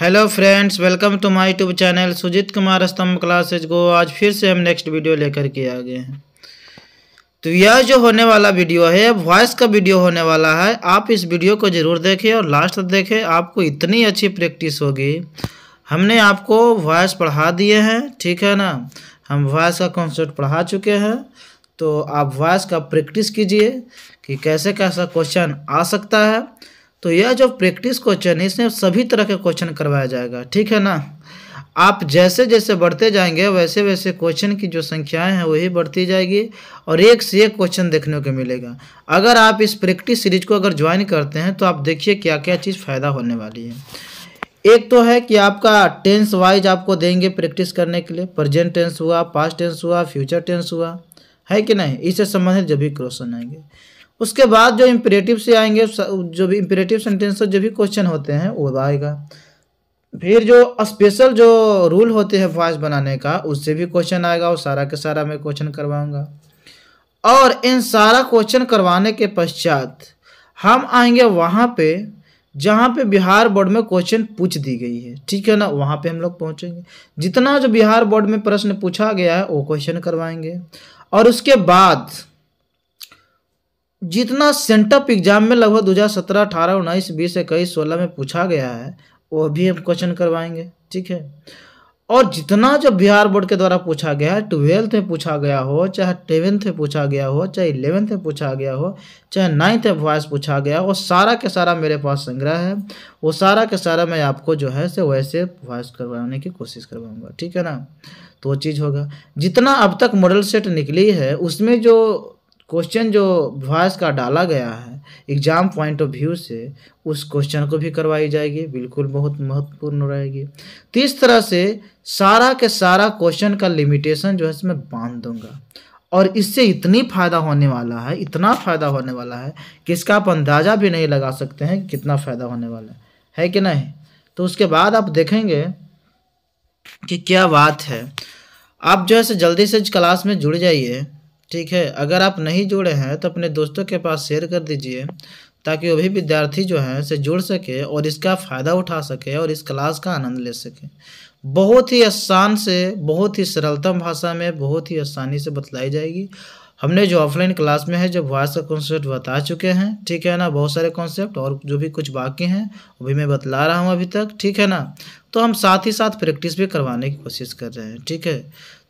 Hello friends welcome to my YouTube channel Sujeet Kumar स्तंभ classes को आज फिर से हम नेक्स्ट वीडियो लेकर के आ गए हैं तो यह जो होने वाला वीडियो है वॉइस का वीडियो होने वाला है आप इस वीडियो को ज़रूर देखें और लास्ट तक देखें आपको इतनी अच्छी प्रैक्टिस होगी हमने आपको वॉइस पढ़ा दिए हैं ठीक है ना हम वॉइस का कॉन्सेप्ट पढ़ा चुके हैं तो आप वॉइस का प्रैक्टिस कीजिए कि कैसे कैसा क्वेश्चन आ सकता है तो यह जो प्रैक्टिस क्वेश्चन है इसमें सभी तरह के क्वेश्चन करवाया जाएगा ठीक है ना आप जैसे जैसे बढ़ते जाएंगे वैसे वैसे क्वेश्चन की जो संख्याएं हैं वही बढ़ती जाएगी और एक से एक क्वेश्चन देखने को मिलेगा अगर आप इस प्रैक्टिस सीरीज को अगर ज्वाइन करते हैं तो आप देखिए क्या क्या चीज़ फ़ायदा होने वाली है एक तो है कि आपका टेंस वाइज आपको देंगे प्रैक्टिस करने के लिए प्रजेंट टेंस हुआ पास्ट टेंस हुआ फ्यूचर टेंस हुआ है कि नहीं इससे संबंधित जब भी क्वेश्चन आएंगे उसके बाद जो इम्परेटिव से आएंगे जो भी इम्परेटिव सेंटेंस जो भी क्वेश्चन होते हैं वो आएगा फिर जो स्पेशल जो रूल होते हैं वॉइस बनाने का उससे भी क्वेश्चन आएगा और सारा के सारा मैं क्वेश्चन करवाऊंगा और इन सारा क्वेश्चन करवाने के पश्चात हम आएंगे वहाँ पे जहाँ पे बिहार बोर्ड में क्वेश्चन पूछ दी गई है ठीक है ना वहाँ पे हम लोग पहुँचेंगे जितना जो बिहार बोर्ड में प्रश्न पूछा गया है वो क्वेश्चन करवाएंगे और उसके बाद जितना सेंटअप एग्जाम में लगभग दो हज़ार सत्रह अठारह उन्नीस बीस इक्कीस सोलह में पूछा गया है वह भी हम क्वेश्चन करवाएंगे ठीक है और जितना जब बिहार बोर्ड के द्वारा पूछा गया है ट्वेल्थ में पूछा गया हो चाहे टेवेंथ में पूछा गया हो चाहे इलेवेंथ में पूछा गया हो चाहे नाइन्थ में वॉइस पूछा गया हो सारा के सारा मेरे पास संग्रह है वो सारा के सारा मैं आपको जो है से वैसे वॉइस करवाने की कोशिश करवाऊँगा ठीक है ना तो चीज़ होगा जितना अब तक मॉडल सेट निकली है उसमें जो क्वेश्चन जो वॉयस का डाला गया है एग्ज़ाम पॉइंट ऑफ व्यू से उस क्वेश्चन को भी करवाई जाएगी बिल्कुल बहुत महत्वपूर्ण रहेगी तो इस तरह से सारा के सारा क्वेश्चन का लिमिटेशन जो है इसमें बांध दूंगा और इससे इतनी फ़ायदा होने वाला है इतना फ़ायदा होने वाला है कि इसका आप अंदाज़ा भी नहीं लगा सकते हैं कितना फ़ायदा होने वाला है है कि नहीं तो उसके बाद आप देखेंगे कि क्या बात है आप जो है जल्दी से क्लास में जुड़ जाइए ठीक है अगर आप नहीं जुड़े हैं तो अपने दोस्तों के पास शेयर कर दीजिए ताकि वो भी विद्यार्थी जो हैं से जुड़ सके और इसका फ़ायदा उठा सके और इस क्लास का आनंद ले सके बहुत ही आसान से बहुत ही सरलतम भाषा में बहुत ही आसानी से बतलाई जाएगी हमने जो ऑफलाइन क्लास में है जो वॉइस का कॉन्सेप्ट बता चुके हैं ठीक है ना बहुत सारे कॉन्सेप्ट और जो भी कुछ बाकी हैं वो भी मैं बतला रहा हूँ अभी तक ठीक है ना तो हम साथ ही साथ प्रैक्टिस भी करवाने की कोशिश कर रहे हैं ठीक है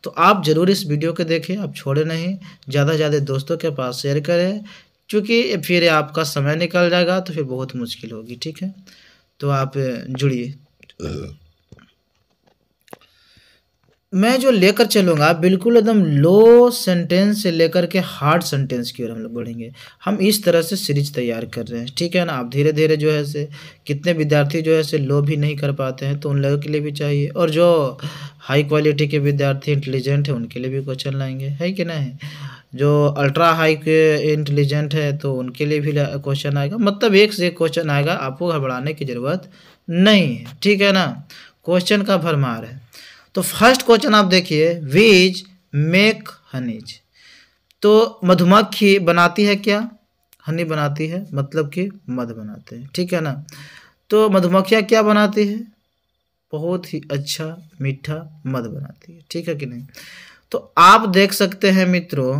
तो आप ज़रूर इस वीडियो को देखें आप छोड़े नहीं ज़्यादा से ज़्यादा दोस्तों के पास शेयर करें क्योंकि फिर आपका समय निकल जाएगा तो फिर बहुत मुश्किल होगी ठीक है तो आप जुड़िए हाँ। मैं जो लेकर चलूँगा बिल्कुल एकदम लो सेंटेंस से लेकर के हार्ड सेंटेंस की ओर हम लोग बढ़ेंगे हम इस तरह से सीरीज तैयार कर रहे हैं ठीक है ना आप धीरे धीरे जो है से कितने विद्यार्थी जो है से लो भी नहीं कर पाते हैं तो उन लोगों के लिए भी चाहिए और जो हाई क्वालिटी के विद्यार्थी इंटेलिजेंट हैं उनके लिए भी क्वेश्चन लाएंगे है कि नहीं जो अल्ट्रा हाई के इंटेलिजेंट है तो उनके लिए भी क्वेश्चन आएगा मतलब एक से एक क्वेश्चन आएगा आपको घबराने की ज़रूरत नहीं है ठीक है ना क्वेश्चन का भरमार है तो फर्स्ट क्वेश्चन आप देखिए वीज मेक हनीज तो मधुमक्खी बनाती है क्या हनी बनाती है मतलब कि मध बनाते हैं ठीक है ना तो मधुमक्खियाँ क्या बनाती है बहुत ही अच्छा मीठा मध बनाती है ठीक है कि नहीं तो आप देख सकते हैं मित्रों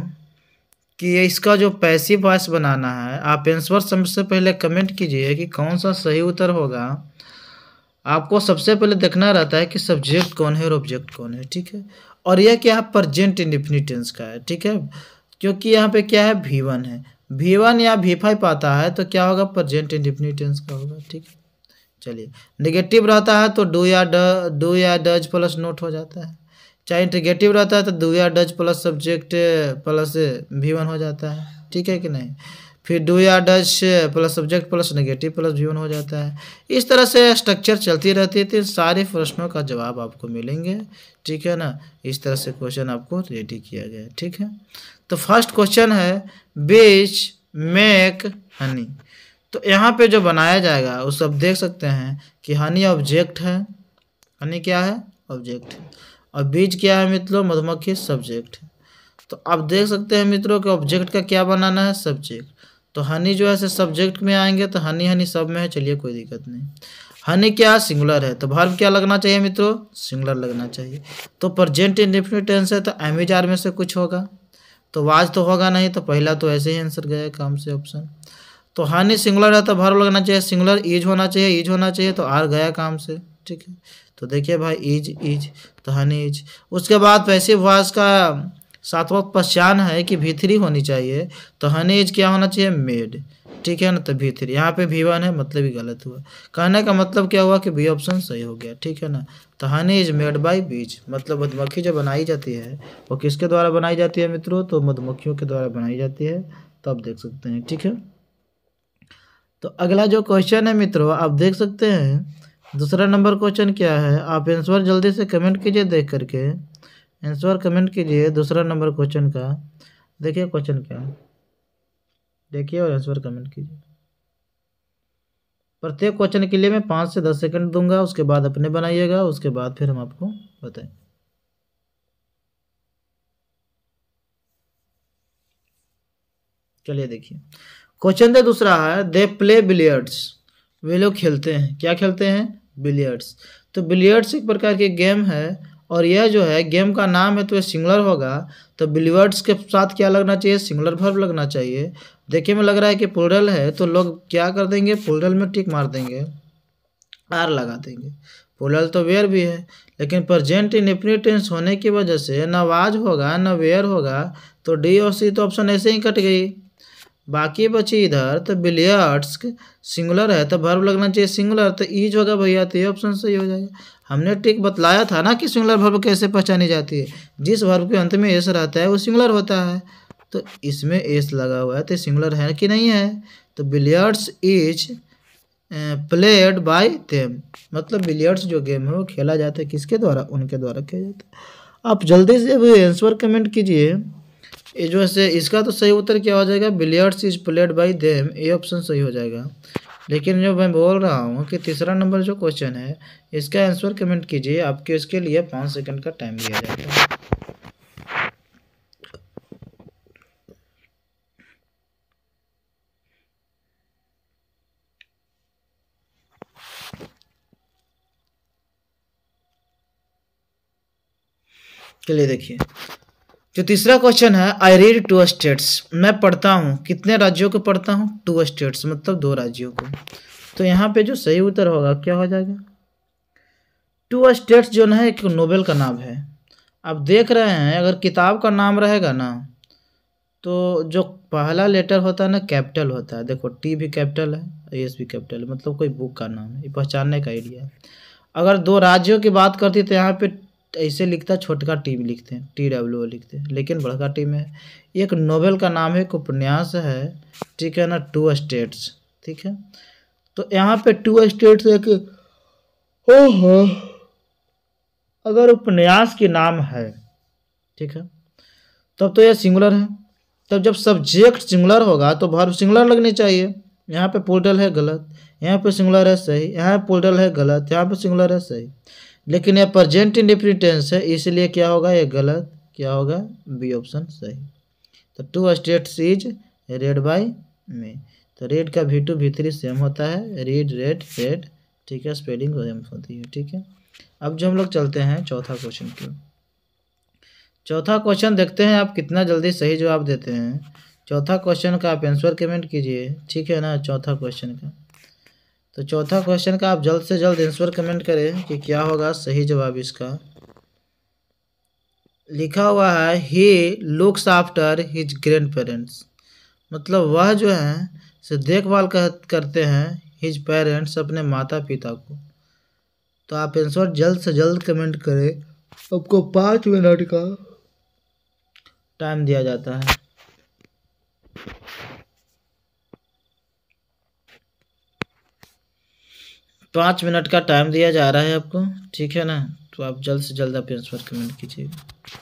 कि इसका जो पैसिव वॉइस बनाना है आप एंसवर सबसे पहले कमेंट कीजिए कि कौन सा सही उत्तर होगा आपको सबसे पहले देखना रहता है कि सब्जेक्ट कौन है और ऑब्जेक्ट कौन है ठीक है और यह क्या है प्रजेंट इंडिफिनिटेंस का है ठीक है क्योंकि यहाँ पे क्या है भी वन है भी वन या वी फाइव आता है तो क्या होगा प्रजेंट इंडिफिनिटेंस का होगा ठीक है चलिए निगेटिव रहता है तो डू या डू या डज प्लस नोट हो जाता है चाहे इंटीग्रेटिव रहता है तो डू या does plus subject plus V one हो जाता है ठीक है कि नहीं फिर डू या does plus subject plus negative plus V one हो जाता है इस तरह से स्ट्रक्चर चलती रहती है तो सारे प्रश्नों का जवाब आपको मिलेंगे ठीक है ना इस तरह से क्वेश्चन आपको रेडी किया गया ठीक है तो फर्स्ट क्वेश्चन है बीच मेक हनी तो यहाँ पे जो बनाया जाएगा उस सब देख सकते हैं कि हनी ऑब्जेक्ट है हनी क्या है ऑब्जेक्ट और बीज क्या है मित्रों मधुमक्खी सब्जेक्ट है तो आप देख सकते हैं मित्रों कि ऑब्जेक्ट का क्या बनाना है सब्जेक्ट तो हनी जो है सब्जेक्ट में आएंगे तो हनी हनी सब में है चलिए कोई दिक्कत नहीं हनी क्या सिंगुलर है तो भर्व क्या लगना चाहिए मित्रों सिंगुलर लगना चाहिए तो प्रजेंट इंडिफिनिट टेंस है तो एम आर में से कुछ होगा तो वाज तो होगा नहीं तो पहला तो ऐसे ही आंसर गया काम से ऑप्शन तो हनी सिंगुलर है तो भर्व लगना चाहिए सिंगुलर इज होना चाहिए इज होना चाहिए तो आर गया काम से ठीक है तो देखिए भाई इज इज तो हनी इज उसके बाद पैसिव वॉइस का सातवां पहचान है कि भीतरी होनी चाहिए तो हनीज क्या होना चाहिए मेड ठीक है ना तो भीतरी यहाँ पे भी वन है मतलब ही गलत हुआ कहने का मतलब क्या हुआ कि बी ऑप्शन सही हो गया ठीक है ना तो हनी इज मेड बाई बीज मतलब मधुमक्खी जो बनाई जाती है वो किसके द्वारा बनाई जाती है मित्रों तो मधुमक्खियों के द्वारा बनाई जाती है तो आप देख सकते हैं ठीक है तो अगला जो क्वेश्चन है मित्रों आप देख सकते हैं दूसरा नंबर क्वेश्चन क्या है आप आंसर जल्दी से कमेंट कीजिए देख करके आंसर कमेंट कीजिए दूसरा नंबर क्वेश्चन का देखिए क्वेश्चन क्या है देखिए और आंसर कमेंट कीजिए प्रत्येक क्वेश्चन के लिए मैं पाँच से दस सेकंड दूंगा उसके बाद अपने बनाइएगा उसके बाद फिर हम आपको बताएं चलिए देखिए क्वेश्चन दे तो दूसरा है दे प्ले बिलियर्ड्स वे लोग खेलते हैं क्या खेलते हैं बिलियर्ड्स तो बिलियर्ड्स एक प्रकार की गेम है और यह जो है गेम का नाम है तो यह सिंगुलर होगा तो बिलीवर्ड्स के साथ क्या लगना चाहिए सिंगुलर भर्व लगना चाहिए देखिए में लग रहा है कि पुलरल है तो लोग क्या कर देंगे पुलरल में टिक मार देंगे आर लगा देंगे पुलरल तो वेयर भी है लेकिन प्रजेंट इन इफिनिट टेंस होने की वजह से न वाज होगा ना वेयर होगा तो डी और सी तो ऑप्शन ऐसे ही कट गई बाकी बची इधर तो बिलियर्ड्स सिंगुलर है तो भर्व लगना चाहिए सिंगुलर तो ईज होगा भैया तो ये ऑप्शन सही हो जाएगा हमने टिक बतलाया था ना कि सिंगुलर भर्व कैसे पहचानी जाती है जिस भर्व के अंत में एस रहता है वो सिंगुलर होता है तो इसमें एस लगा हुआ है तो सिंगुलर है कि नहीं है तो billiards is played by them मतलब बिलियर्ड्स जो गेम है वो खेला जाता है किसके द्वारा उनके द्वारा खेला जाता है आप जल्दी से आंसर कमेंट कीजिए ये जो है इसका तो सही उत्तर क्या हो जाएगा billiards is played by them ये ऑप्शन सही हो जाएगा लेकिन जो मैं बोल रहा हूँ कि तीसरा नंबर जो क्वेश्चन है इसका आंसर कमेंट कीजिए आपके इसके लिए पाँच सेकंड का टाइम दिया जाएगा चलिए देखिए जो तीसरा क्वेश्चन है आई रीड टू स्टेट्स मैं पढ़ता हूँ कितने राज्यों को पढ़ता हूँ टू स्टेट्स मतलब दो राज्यों को तो यहाँ पे जो सही उत्तर होगा क्या हो जाएगा टू स्टेट्स जो ना है एक नोबेल का नाम है आप देख रहे हैं अगर किताब का नाम रहेगा ना तो जो पहला लेटर होता है ना कैपिटल होता है देखो टी भी कैपिटल है एस भी कैपिटल मतलब कोई बुक का नाम है ये पहचानने का आइडिया है अगर दो राज्यों की बात करती तो यहाँ पे ऐसे लिखता है छोटका टी भी लिखते हैं टी डब्ल्यू लिखते हैं लेकिन बड़का टी में एक नोवेल का नाम है एक उपन्यास है ठीक है ना टू स्टेट्स ठीक है तो यहाँ पे टू स्टेट्स एक ओहो अगर उपन्यास के नाम है ठीक है तब तो यह सिंगुलर है तब जब सब्जेक्ट सिंगुलर होगा तो भर्व सिंगुलर लगनी चाहिए यहाँ पे पोर्टल है गलत यहाँ पे सिंगुलर है सही यहाँ पोर्टल है गलत यहाँ पे सिंगुलर है सही लेकिन यह प्रजेंट इंडिफिनिट टेंस है इसलिए क्या होगा ये गलत क्या होगा बी ऑप्शन सही तो two states is read by me तो रेड का भी टू भी थ्री सेम होता है रेड रेड रेड ठीक है स्पेलिंग सेम होती है ठीक है अब जो हम लोग चलते हैं चौथा क्वेश्चन की चौथा क्वेश्चन देखते हैं आप कितना जल्दी सही जवाब देते हैं चौथा क्वेश्चन का आप आंसर कमेंट कीजिए ठीक है ना चौथा क्वेश्चन का तो चौथा क्वेश्चन का आप जल्द से जल्द आंसर कमेंट करें कि क्या होगा सही जवाब इसका लिखा हुआ है he looks after his grandparents मतलब वह जो है से देखभाल करते हैं हिज पेरेंट्स अपने माता पिता को तो आप आंसर जल्द से जल्द कमेंट करें आपको पाँच मिनट का टाइम दिया जाता है पाँच मिनट का टाइम दिया जा रहा है आपको ठीक है ना तो आप जल्द से जल्द आप आंसर कमेंट कीजिएगा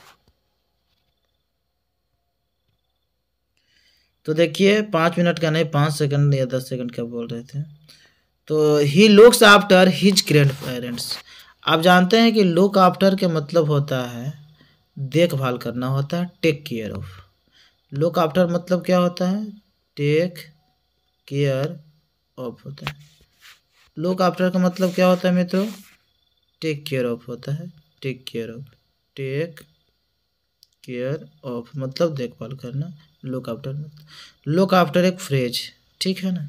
तो देखिए पाँच मिनट का नहीं पाँच सेकंड या दस सेकंड का बोल रहे थे तो he looks after his grandparents आप जानते हैं कि लुक आफ्टर के मतलब होता है देखभाल करना होता है take care of look after मतलब क्या होता है टेक केयर ऑफ होता है लुक आफ्टर का मतलब क्या होता है मित्रों टेक केयर ऑफ होता है take care of take care of मतलब देखभाल करना लुक आफ्टर मतलब लुक आफ्टर एक फ्रेज ठीक है ना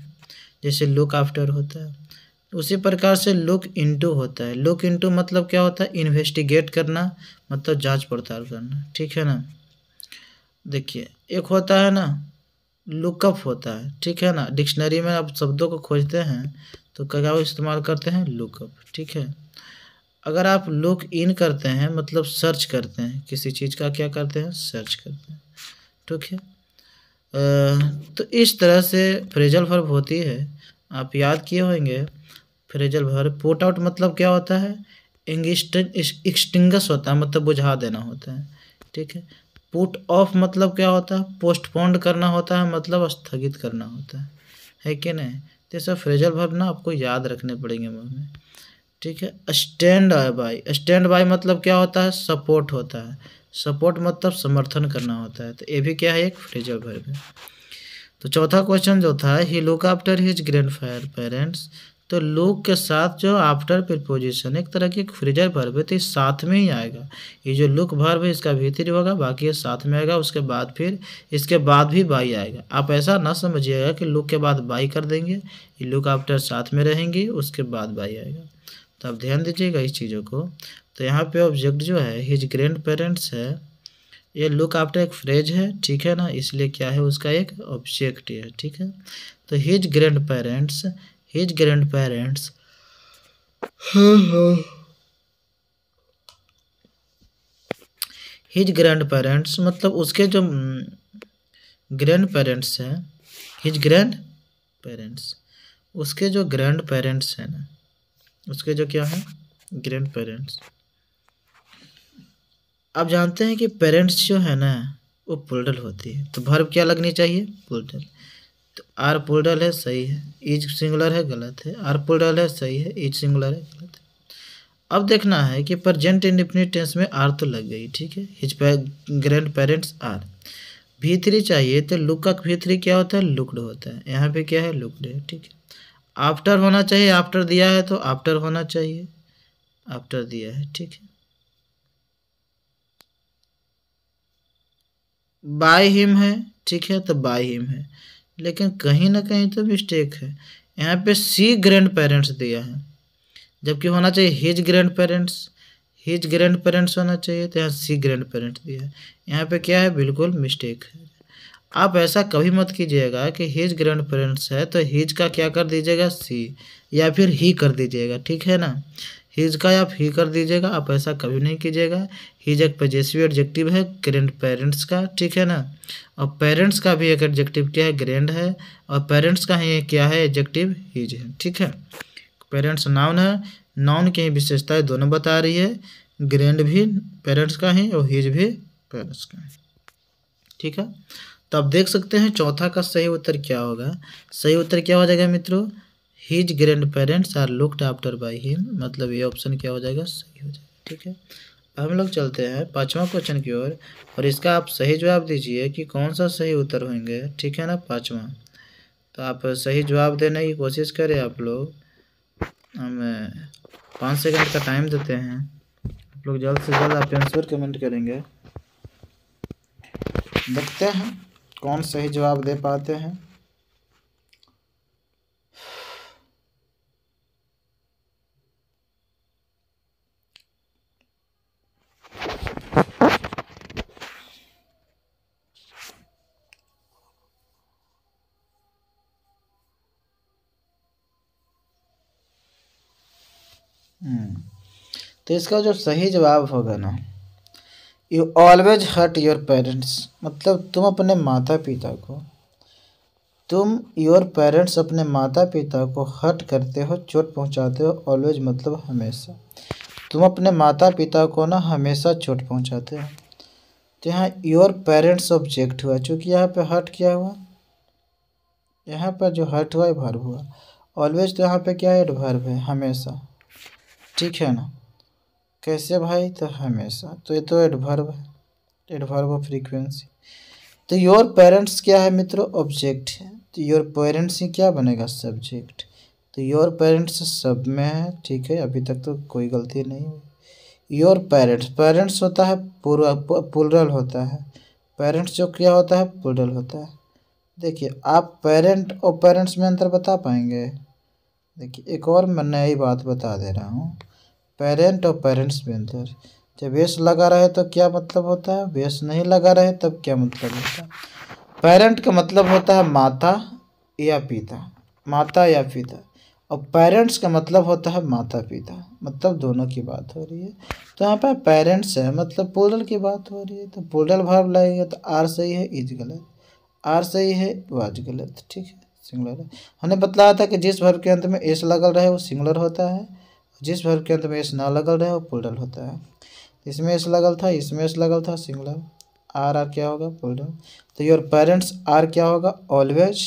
जैसे लुक आफ्टर होता है उसी प्रकार से लुक इनटू होता है लुक इनटू मतलब क्या होता है इन्वेस्टिगेट करना मतलब जांच पड़ताल करना ठीक है ना देखिए एक होता है ना लुकअप होता है ठीक है ना डिक्शनरी में आप शब्दों को खोजते हैं तो क्या इस्तेमाल करते हैं लुकअप ठीक है अगर आप लुक इन करते हैं मतलब सर्च करते हैं किसी चीज़ का क्या करते हैं सर्च करते हैं ठीक है तो इस तरह से फ्रेजल वर्ब होती है आप याद किए होंगे फ्रेजल वर्ब पोट आउट मतलब क्या होता है एक्सटिंगस होता है मतलब बुझा देना होता है ठीक है पुट ऑफ मतलब क्या होता है पोस्टपोन्ड करना होता है मतलब स्थगित करना होता है है कि नहीं तो सब फ्रेजल वर्ब ना आपको याद रखने पड़ेंगे मैम ठीक है स्टैंड बाई स्टैंड बाई मतलब क्या होता है सपोर्ट होता है सपोर्ट मतलब समर्थन करना होता है तो ये भी क्या है एक फ्रेजल वर्ब है तो चौथा क्वेश्चन जो था he look after his grandparents तो लोग के साथ जो आफ्टर प्रिपोजिशन एक तरह की फ्रीजर भर है तो साथ में ही आएगा ये जो लुक भर है इसका भीतर होगा बाकी ये साथ में आएगा उसके बाद फिर इसके बाद भी बाई आएगा आप ऐसा ना समझिएगा कि लुक के बाद बाई कर देंगे ये लुक आफ्टर साथ में रहेंगे उसके बाद बाई आएगा तो आप ध्यान दीजिएगा इस चीज़ों को तो यहाँ पे ऑब्जेक्ट जो है हिज ग्रैंड पेरेंट्स है ये लुक आफ्टर एक फ्रेज है ठीक है ना इसलिए क्या है उसका एक ऑब्जेक्ट है ठीक है तो his grandparents his grandparents his grandparents मतलब उसके जो ग्रैंड हम्म, पेरेंट्स हैं हिज ग्रैंड पेरेंट्स उसके जो ग्रैंड पेरेंट्स हैं ना उसके जो क्या है ग्रैंड पेरेंट्स आप जानते हैं कि पेरेंट्स जो है ना वो पुलडल होती है तो भर्व क्या लगनी चाहिए पुलडल तो आर प्लूरल है सही है इज सिंगुलर है गलत है आर प्लूरल है सही है इज सिंगुलर है गलत है अब देखना है कि प्रजेंट इंडिफिनिट टेंस में आर तो लग गई ठीक है हिज ग्रैंड पेरेंट्स आर भी थ्री चाहिए तो लुक का भी थ्री क्या होता है लुकड होता है यहाँ पे क्या है लुकड है ठीक है आफ्टर होना चाहिए आफ्टर दिया है तो आफ्टर होना चाहिए आफ्टर दिया है ठीक है बाय हिम है ठीक है तो बाय हिम है लेकिन कहीं ना कहीं तो मिस्टेक है यहाँ पे सी ग्रैंड पेरेंट्स दिया है जबकि होना चाहिए his grandparents his grandparents होना चाहिए तो यहाँ सी ग्रैंड पेरेंट्स दिया है यहाँ पे क्या है बिल्कुल मिस्टेक है आप ऐसा कभी मत कीजिएगा कि हिज ग्रैंड पेरेंट्स है तो हिज का क्या कर दीजिएगा सी या फिर ही कर दीजिएगा ठीक है ना हीज का आप ही कर दीजिएगा आप ऐसा कभी नहीं कीजिएगा हीज एक पजेसिव एडजेक्टिव है ग्रैंड पेरेंट्स का ठीक है ना और पेरेंट्स का भी एक एडजेक्टिव क्या है ग्रैंड है और पेरेंट्स का ही क्या है एडजेक्टिव हीज है ठीक है पेरेंट्स नाउन है नाउन की विशेषताएं दोनों बता रही है ग्रैंड भी पेरेंट्स का ही और हीज भी पेरेंट्स का है ठीक है तो आप देख सकते हैं चौथा का सही उत्तर क्या होगा सही उत्तर क्या हो जाएगा मित्रों his grandparents are looked after by him मतलब ये ऑप्शन क्या हो जाएगा सही हो जाएगा ठीक है हम लोग चलते हैं पाँचवा क्वेश्चन की ओर और, और इसका आप सही जवाब दीजिए कि कौन सा सही उत्तर होंगे ठीक है ना पाँचवा तो आप सही जवाब देने की कोशिश करें आप लोग हम पाँच सेकंड का टाइम देते हैं आप लोग जल्द से जल्द आप आंसर कमेंट करेंगे देखते हैं कौन सही जवाब दे पाते हैं हम्म। तो इसका जो सही जवाब होगा ना you always hurt your parents मतलब तुम अपने माता पिता को तुम योर पेरेंट्स अपने माता पिता को हर्ट करते हो चोट पहुंचाते हो ऑलवेज मतलब हमेशा तुम अपने माता पिता को ना हमेशा चोट पहुंचाते हो तो यहाँ योर पेरेंट्स ऑब्जेक्ट हुआ चूँकि यहाँ पे हर्ट क्या हुआ यहाँ पर जो हर्ट हुआ है भर्व हुआ ऑलवेज तो यहाँ पे क्या है एडभर्व है हमेशा ठीक है ना कैसे भाई तो हमेशा तो ये तो एडवर्ब है एडवर्ब ऑफ फ्रीक्वेंसी तो योर पेरेंट्स क्या है मित्रों ऑब्जेक्ट है तो योर पेरेंट्स ही क्या बनेगा सब्जेक्ट तो योर पेरेंट्स सब में है ठीक है अभी तक तो कोई गलती नहीं हुई योर पेरेंट्स पेरेंट्स होता है पुलरल होता है पेरेंट्स जो क्या होता है पुलरल होता है देखिए आप पेरेंट और पेरेंट्स में अंतर बता पाएंगे देखिए एक और मैं नई बात बता दे रहा हूँ पेरेंट और पेरेंट्स अंतर जब एस लगा रहे तो क्या मतलब होता है वेश नहीं लगा रहे तब क्या मतलब होता है पेरेंट का मतलब होता है माता या पिता माता या पिता और पेरेंट्स का मतलब होता है माता पिता मतलब दोनों की बात हो रही है तो यहाँ पर पेरेंट्स है मतलब पोर्डल की बात हो रही है तो पोर्डल भाव लगेगा तो आर सही है इज गलत आर सही है वाज गलत ठीक है सिंगुलर है हमने बतलाया था कि जिस भाव के अंत में एस लगल रहे वो सिंगुलर होता है जिस भर के अंत में एस ना लगल रहे वो पुलडल होता है इसमें एस लगल था इसमें एस लगल था सिंगलर आर आर क्या होगा पुलडल तो योर पेरेंट्स आर क्या होगा ऑलवेज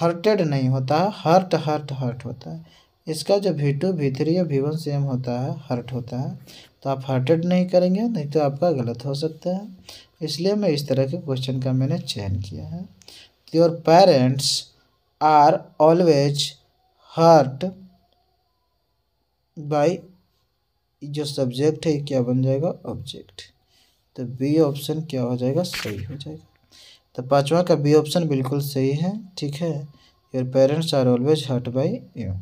हर्टेड नहीं होता है हर्ट हर्ट हर्ट होता है इसका जो भी टू भी थ्री या वी वन सेम होता है हर्ट होता है तो आप हर्टेड नहीं करेंगे नहीं तो आपका गलत हो सकता है इसलिए मैं इस तरह के क्वेश्चन का मैंने चयन किया है तो your parents are always hurt by जो सब्जेक्ट है क्या बन जाएगा ऑब्जेक्ट तो बी ऑप्शन क्या हो जाएगा सही हो जाएगा तो पांचवा का बी ऑप्शन बिल्कुल सही है ठीक है your parents are always hurt by you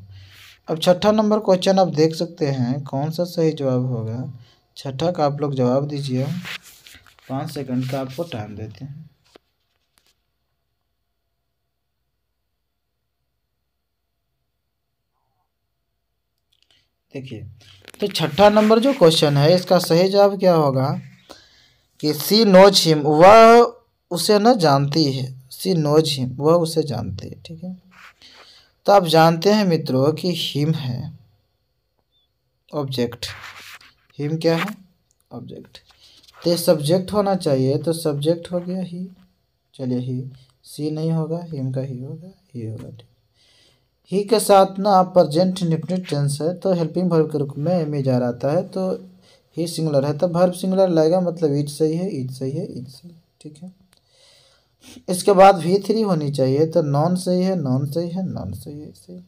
अब छठा नंबर क्वेश्चन आप देख सकते हैं कौन सा सही जवाब होगा छठा का आप लोग जवाब दीजिए पाँच सेकंड का आपको टाइम देते हैं देखिए तो छठा नंबर जो क्वेश्चन है इसका सही जवाब क्या होगा कि सी नोज हिम वह उसे न जानती है सी नोज हिम वह उसे जानती है ठीक है तो आप जानते हैं मित्रों कि हिम है ऑब्जेक्ट हिम क्या है ऑब्जेक्ट तो सब्जेक्ट होना चाहिए तो सब्जेक्ट हो गया ही चलिए ही सी नहीं होगा हिम का ही होगा ही होगा ठीक ही के साथ ना प्रजेंट निपटेड टेंस है तो हेल्पिंग भर्व के रूप में एम ए जा रहा है तो ही सिंगुलर है तो भर्व सिंगुलर लगेगा मतलब ईट सही है ईट सही है ईट सही ठीक है इसके बाद वी थ्री होनी चाहिए तो नॉन सही है नॉन सही है नॉन सही है सही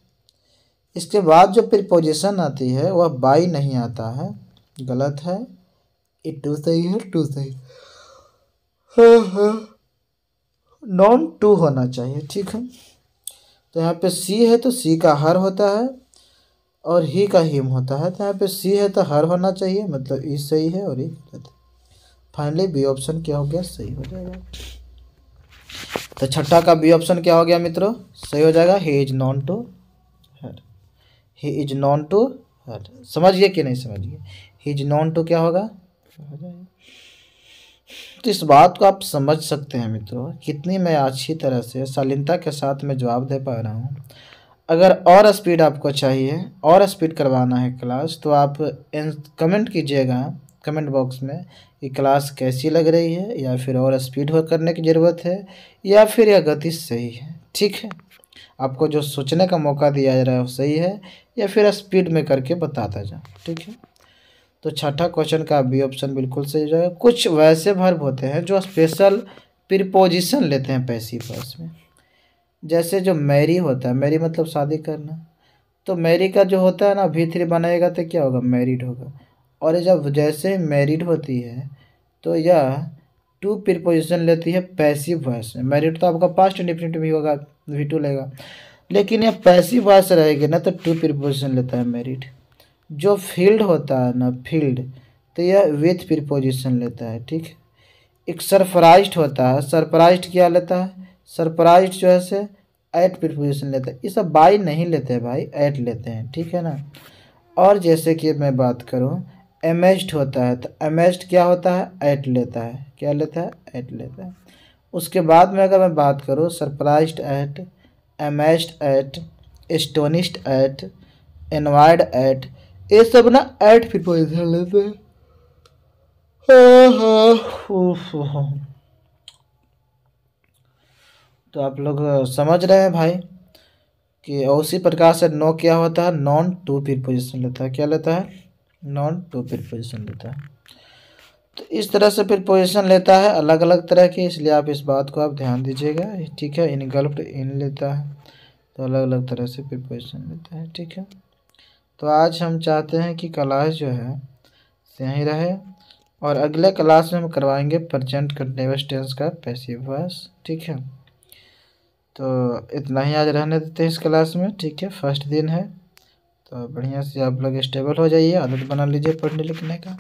इसके बाद जो प्रिपोजिशन आती है वह बाई नहीं आता है गलत है इट टू सही है टू सही नॉन टू हाँ, हाँ, होना चाहिए ठीक है तो यहाँ पे सी है तो सी का हर होता है और ही का हिम होता है तो यहाँ पे सी है तो हर होना चाहिए मतलब ई e सही है और ई e गलत फाइनली बी ऑप्शन क्या हो गया सही हो जाएगा तो छठा का बी ऑप्शन क्या हो गया मित्रों सही हो जाएगा he is known to her he is known to her समझिए कि नहीं समझिए ही इज नॉन टू क्या होगा हो जाएगा तो इस बात को आप समझ सकते हैं मित्रों कितनी मैं अच्छी तरह से शालीनता के साथ मैं जवाब दे पा रहा हूँ अगर और स्पीड आपको चाहिए और स्पीड करवाना है क्लास तो आप कमेंट कीजिएगा कमेंट बॉक्स में कि क्लास कैसी लग रही है या फिर और स्पीड हो करने की ज़रूरत है या फिर यह गति सही है ठीक है आपको जो सोचने का मौका दिया जा रहा है वो सही है या फिर स्पीड में करके बताता जाए ठीक है तो छठा क्वेश्चन का बी ऑप्शन बिल्कुल सही हो जाएगा कुछ वैसे भर्व होते हैं जो स्पेशल प्रिपोजिशन लेते हैं पैसिव वॉइस में जैसे जो मैरी होता है मैरी मतलब शादी करना तो मैरी का जो होता है ना भी थ्री बनाएगा तो क्या होगा मैरिड होगा और जब जैसे मैरिड होती है तो यह टू प्रिपोजिशन लेती है पैसिव वॉइस में मैरिड तो आपका पास्ट डिफिनेट भी होगा वी टू लेगा लेकिन यह पैसिव वॉइस रहेगी ना तो टू प्रिपोजिशन लेता है मैरिड जो फील्ड होता है ना फील्ड तो यह विथ प्रिपोजिशन लेता है ठीक एक सरप्राइज होता है सरप्राइज क्या लेता है सरप्राइज जो है से एट प्रिपोजिशन लेता है ये सब बाई नहीं लेते हैं भाई ऐट लेते हैं ठीक है ना और जैसे कि मैं बात करूँ एमेज्ड होता है तो एमेज्ड क्या होता है ऐट लेता है क्या लेता है ऐट लेता है उसके बाद में अगर मैं बात करूँ surprise at amazed at astonished at annoyed at ये सब ना एट फिर पॉइजन लेते हैं तो आप लोग समझ रहे हैं भाई कि उसी प्रकार से नो क्या होता है नॉन टू फिर पोजिशन लेता है क्या लेता है नॉन टू फिर पोजिशन लेता है तो इस तरह से फिर पोजिशन लेता है अलग अलग तरह की इसलिए आप इस बात को आप ध्यान दीजिएगा ठीक है इन गल्फ इन लेता है तो अलग अलग तरह से फिर पोजिशन लेता है ठीक है तो आज हम चाहते हैं कि क्लास जो है यहीं रहे और अगले क्लास में हम करवाएंगे प्रजेंट कंटिन्यूस टेंस का पैसिव वॉइस ठीक है तो इतना ही आज रहने देते हैं इस क्लास में ठीक है फर्स्ट दिन है तो बढ़िया से आप लोग स्टेबल हो जाइए आदत बना लीजिए पढ़ने लिखने का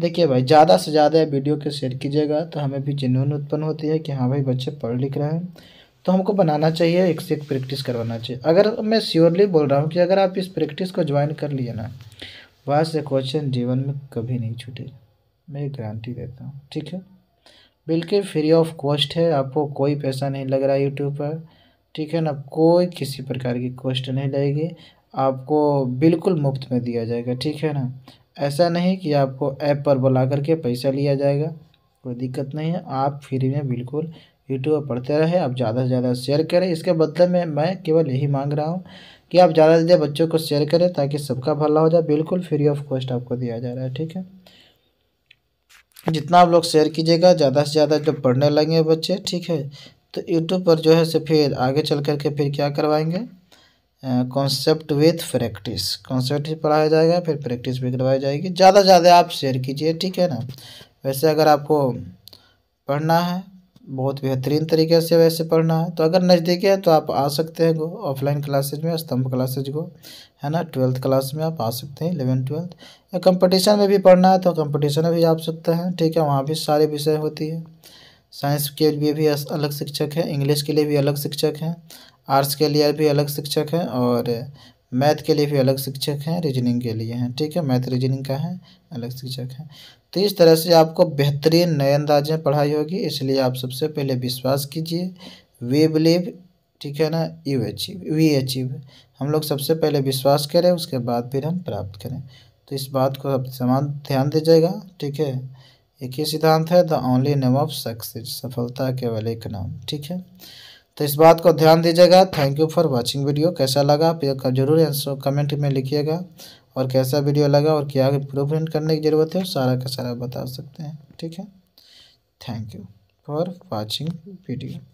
देखिए भाई ज़्यादा से ज़्यादा वीडियो को शेयर कीजिएगा तो हमें भी जुनून उत्पन्न होती है कि हाँ भाई बच्चे पढ़ लिख रहे हैं तो हमको बनाना चाहिए एक से एक प्रैक्टिस करवाना चाहिए अगर मैं श्योरली बोल रहा हूँ कि अगर आप इस प्रैक्टिस को ज्वाइन कर लिए ना वहाँ से क्वेश्चन जीवन में कभी नहीं छूटे मैं गारंटी देता हूँ ठीक है बिल्कुल फ्री ऑफ कॉस्ट है आपको कोई पैसा नहीं लग रहा है यूट्यूब पर ठीक है ना कोई किसी प्रकार की कॉस्ट नहीं लगेगी आपको बिल्कुल मुफ्त में दिया जाएगा ठीक है ना ऐसा नहीं कि आपको ऐप पर बुला करके पैसा लिया जाएगा कोई दिक्कत नहीं है आप फ्री में बिल्कुल पर पढ़ते रहे आप ज़्यादा से ज़्यादा शेयर करें इसके बदले में मैं केवल यही मांग रहा हूँ कि आप ज़्यादा से ज़्यादा बच्चों को शेयर करें ताकि सबका भला हो जाए बिल्कुल फ्री ऑफ कॉस्ट आपको दिया जा रहा है ठीक है जितना आप लोग शेयर कीजिएगा ज़्यादा से ज़्यादा जब पढ़ने लगेंगे बच्चे ठीक है तो यूट्यूब पर जो है से फिर आगे चल करके फिर क्या करवाएंगे कॉन्सेप्ट विथ प्रैक्टिस कॉन्सेप्ट भी पढ़ाया जाएगा फिर प्रैक्टिस भी करवाई जाएगी ज़्यादा से ज़्यादा आप शेयर कीजिए ठीक है ना वैसे अगर आपको पढ़ना है बहुत बेहतरीन तरीके से वैसे पढ़ना है तो अगर नज़दीकी है तो आप आ सकते हैं गो ऑफलाइन क्लासेज में स्तंभ क्लासेज को है ना ट्वेल्थ क्लास में आप आ सकते हैं इलेवन ट्वेल्थ या कंपटीशन में भी पढ़ना है तो कंपटीशन में भी आ सकते हैं ठीक है वहाँ भी सारे विषय होती है साइंस के लिए भी अलग शिक्षक है इंग्लिश के लिए भी अलग शिक्षक हैं आर्ट्स के लिए भी अलग शिक्षक हैं और मैथ के लिए भी अलग शिक्षक हैं रीजनिंग के लिए हैं ठीक है मैथ रीजनिंग का है अलग शिक्षक हैं तो इस तरह से आपको बेहतरीन नए अंदाज में पढ़ाई होगी इसलिए आप सबसे पहले विश्वास कीजिए वी बिलीव ठीक है ना यू अचीव वी अचीव हम लोग सबसे पहले विश्वास करें उसके बाद फिर हम प्राप्त करें तो इस बात को अब समान ध्यान दीजिएगा ठीक है एक ही सिद्धांत है the only name of success सफलता केवल एक नाम ठीक है तो इस बात को ध्यान दीजिएगा thank you for watching video कैसा लगा आप जरूर आंसर कमेंट में लिखिएगा और कैसा वीडियो लगा और क्या इम्प्रूवमेंट करने की ज़रूरत है सारा का सारा बता सकते हैं ठीक है thank you for watching video